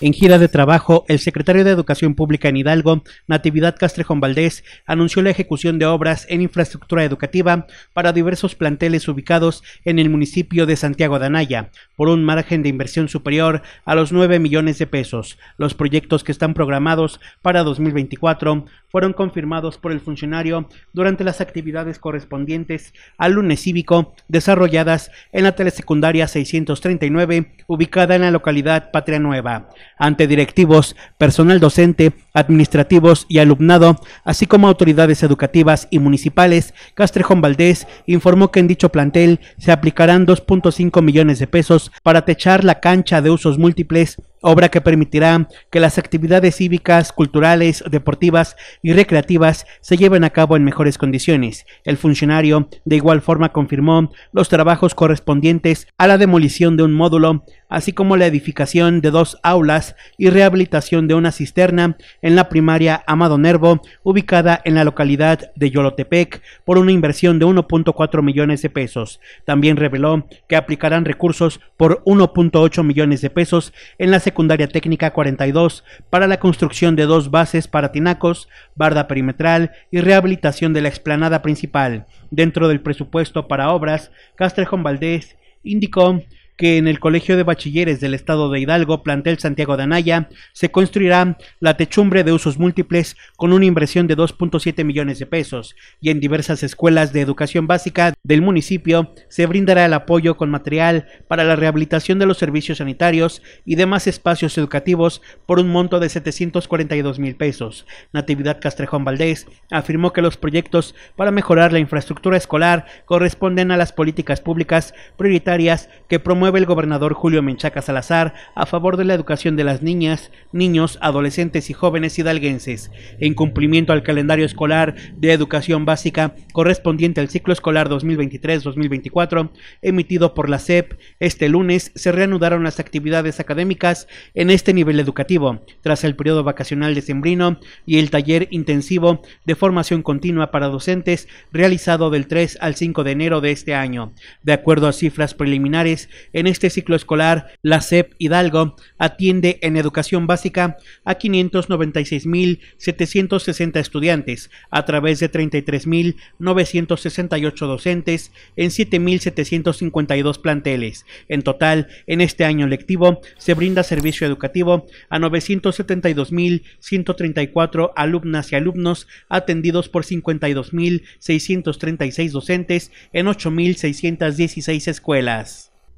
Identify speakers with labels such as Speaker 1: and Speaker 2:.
Speaker 1: En gira de trabajo, el secretario de Educación Pública en Hidalgo, Natividad Castrejón Valdés, anunció la ejecución de obras en infraestructura educativa para diversos planteles ubicados en el municipio de Santiago de Anaya, por un margen de inversión superior a los 9 millones de pesos. Los proyectos que están programados para 2024 fueron confirmados por el funcionario durante las actividades correspondientes al lunes cívico desarrolladas en la telesecundaria 639, ubicada en la localidad Patria Nueva ante directivos, personal docente administrativos y alumnado, así como autoridades educativas y municipales, Castrejón Valdés informó que en dicho plantel se aplicarán 2.5 millones de pesos para techar la cancha de usos múltiples obra que permitirá que las actividades cívicas, culturales, deportivas y recreativas se lleven a cabo en mejores condiciones. El funcionario de igual forma confirmó los trabajos correspondientes a la demolición de un módulo, así como la edificación de dos aulas y rehabilitación de una cisterna en la primaria Amado Nervo, ubicada en la localidad de Yolotepec, por una inversión de 1.4 millones de pesos. También reveló que aplicarán recursos por 1.8 millones de pesos en la secundaria técnica 42 para la construcción de dos bases para tinacos, barda perimetral y rehabilitación de la explanada principal. Dentro del presupuesto para obras, Castrejón Valdés indicó que en el Colegio de Bachilleres del Estado de Hidalgo, plantel Santiago de Anaya, se construirá la techumbre de usos múltiples con una inversión de 2.7 millones de pesos y en diversas escuelas de educación básica del municipio se brindará el apoyo con material para la rehabilitación de los servicios sanitarios y demás espacios educativos por un monto de 742 mil pesos. Natividad Castrejón Valdés afirmó que los proyectos para mejorar la infraestructura escolar corresponden a las políticas públicas prioritarias que promueven el gobernador Julio Menchaca Salazar a favor de la educación de las niñas, niños, adolescentes y jóvenes hidalguenses, en cumplimiento al calendario escolar de educación básica correspondiente al ciclo escolar 2023-2024 emitido por la SEP. Este lunes se reanudaron las actividades académicas en este nivel educativo, tras el periodo vacacional de decembrino y el taller intensivo de formación continua para docentes realizado del 3 al 5 de enero de este año. De acuerdo a cifras preliminares, en este ciclo escolar, la SEP Hidalgo atiende en educación básica a 596.760 estudiantes a través de 33.968 docentes en 7.752 planteles. En total, en este año lectivo se brinda servicio educativo a 972.134 alumnas y alumnos atendidos por 52.636 docentes en 8.616 escuelas.